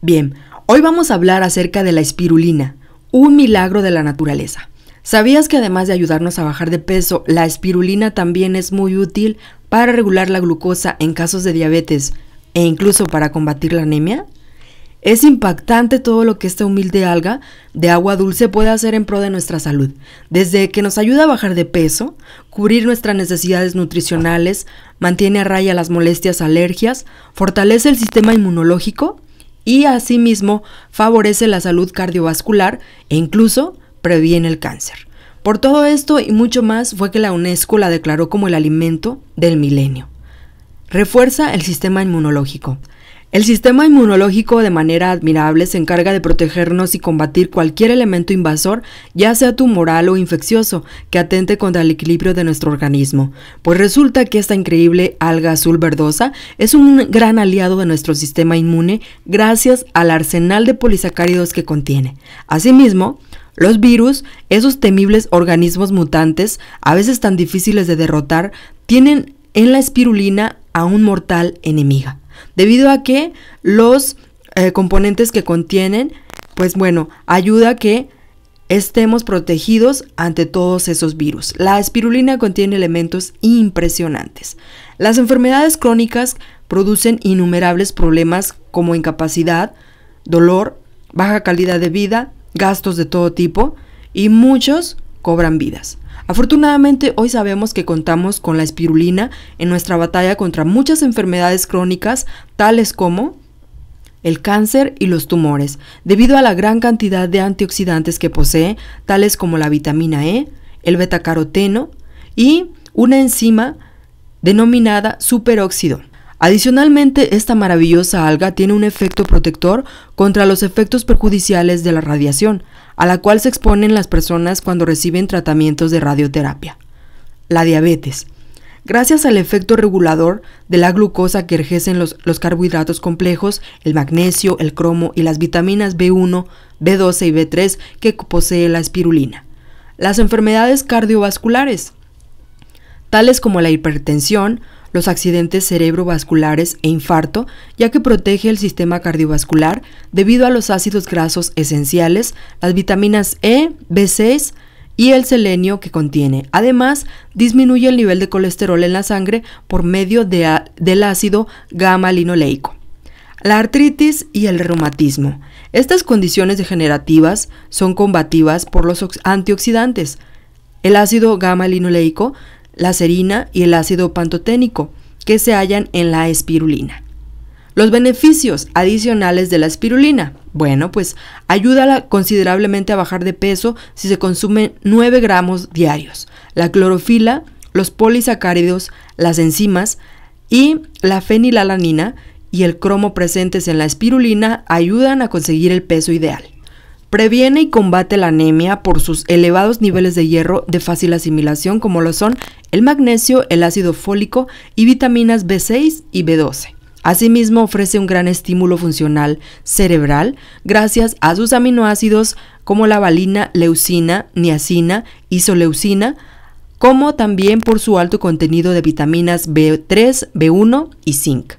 Bien, hoy vamos a hablar acerca de la espirulina, un milagro de la naturaleza. ¿Sabías que además de ayudarnos a bajar de peso, la espirulina también es muy útil para regular la glucosa en casos de diabetes e incluso para combatir la anemia? Es impactante todo lo que esta humilde alga de agua dulce puede hacer en pro de nuestra salud, desde que nos ayuda a bajar de peso, cubrir nuestras necesidades nutricionales, mantiene a raya las molestias, alergias, fortalece el sistema inmunológico, y asimismo favorece la salud cardiovascular e incluso previene el cáncer. Por todo esto y mucho más fue que la UNESCO la declaró como el alimento del milenio. Refuerza el sistema inmunológico. El sistema inmunológico de manera admirable se encarga de protegernos y combatir cualquier elemento invasor, ya sea tumoral o infeccioso, que atente contra el equilibrio de nuestro organismo. Pues resulta que esta increíble alga azul verdosa es un gran aliado de nuestro sistema inmune gracias al arsenal de polisacáridos que contiene. Asimismo, los virus, esos temibles organismos mutantes, a veces tan difíciles de derrotar, tienen en la espirulina a un mortal enemiga debido a que los eh, componentes que contienen, pues bueno, ayuda a que estemos protegidos ante todos esos virus. La espirulina contiene elementos impresionantes. Las enfermedades crónicas producen innumerables problemas como incapacidad, dolor, baja calidad de vida, gastos de todo tipo y muchos cobran vidas. Afortunadamente hoy sabemos que contamos con la espirulina en nuestra batalla contra muchas enfermedades crónicas tales como el cáncer y los tumores, debido a la gran cantidad de antioxidantes que posee, tales como la vitamina E, el betacaroteno y una enzima denominada superóxido Adicionalmente, esta maravillosa alga tiene un efecto protector contra los efectos perjudiciales de la radiación, a la cual se exponen las personas cuando reciben tratamientos de radioterapia. La diabetes. Gracias al efecto regulador de la glucosa que ejercen los, los carbohidratos complejos, el magnesio, el cromo y las vitaminas B1, B12 y B3 que posee la espirulina. Las enfermedades cardiovasculares, tales como la hipertensión, los accidentes cerebrovasculares e infarto, ya que protege el sistema cardiovascular debido a los ácidos grasos esenciales, las vitaminas E, B6 y el selenio que contiene. Además, disminuye el nivel de colesterol en la sangre por medio del ácido gamma-linoleico. La artritis y el reumatismo. Estas condiciones degenerativas son combativas por los antioxidantes. El ácido gamma-linoleico la serina y el ácido pantoténico que se hallan en la espirulina. Los beneficios adicionales de la espirulina. Bueno, pues ayuda considerablemente a bajar de peso si se consume 9 gramos diarios. La clorofila, los polisacáridos, las enzimas y la fenilalanina y el cromo presentes en la espirulina ayudan a conseguir el peso ideal. Previene y combate la anemia por sus elevados niveles de hierro de fácil asimilación como lo son el magnesio, el ácido fólico y vitaminas B6 y B12. Asimismo ofrece un gran estímulo funcional cerebral gracias a sus aminoácidos como la valina, leucina, niacina, isoleucina, como también por su alto contenido de vitaminas B3, B1 y zinc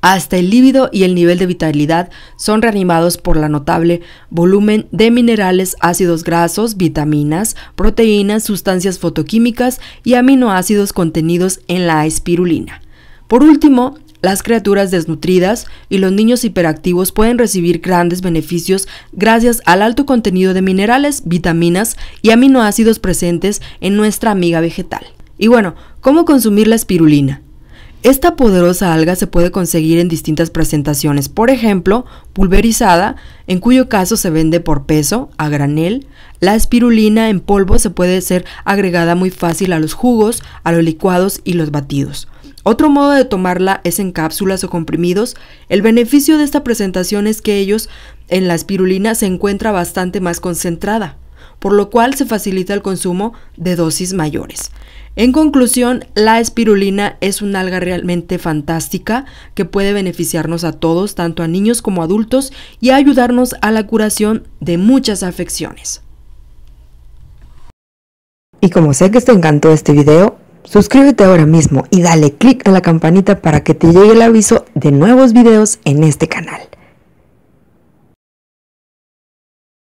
hasta el líbido y el nivel de vitalidad son reanimados por la notable volumen de minerales, ácidos grasos, vitaminas, proteínas, sustancias fotoquímicas y aminoácidos contenidos en la espirulina. Por último, las criaturas desnutridas y los niños hiperactivos pueden recibir grandes beneficios gracias al alto contenido de minerales, vitaminas y aminoácidos presentes en nuestra amiga vegetal. Y bueno, ¿cómo consumir la espirulina? Esta poderosa alga se puede conseguir en distintas presentaciones, por ejemplo, pulverizada, en cuyo caso se vende por peso, a granel. La espirulina en polvo se puede ser agregada muy fácil a los jugos, a los licuados y los batidos. Otro modo de tomarla es en cápsulas o comprimidos. El beneficio de esta presentación es que ellos en la espirulina se encuentra bastante más concentrada por lo cual se facilita el consumo de dosis mayores. En conclusión, la espirulina es un alga realmente fantástica que puede beneficiarnos a todos, tanto a niños como a adultos, y ayudarnos a la curación de muchas afecciones. Y como sé que te encantó este video, suscríbete ahora mismo y dale click a la campanita para que te llegue el aviso de nuevos videos en este canal.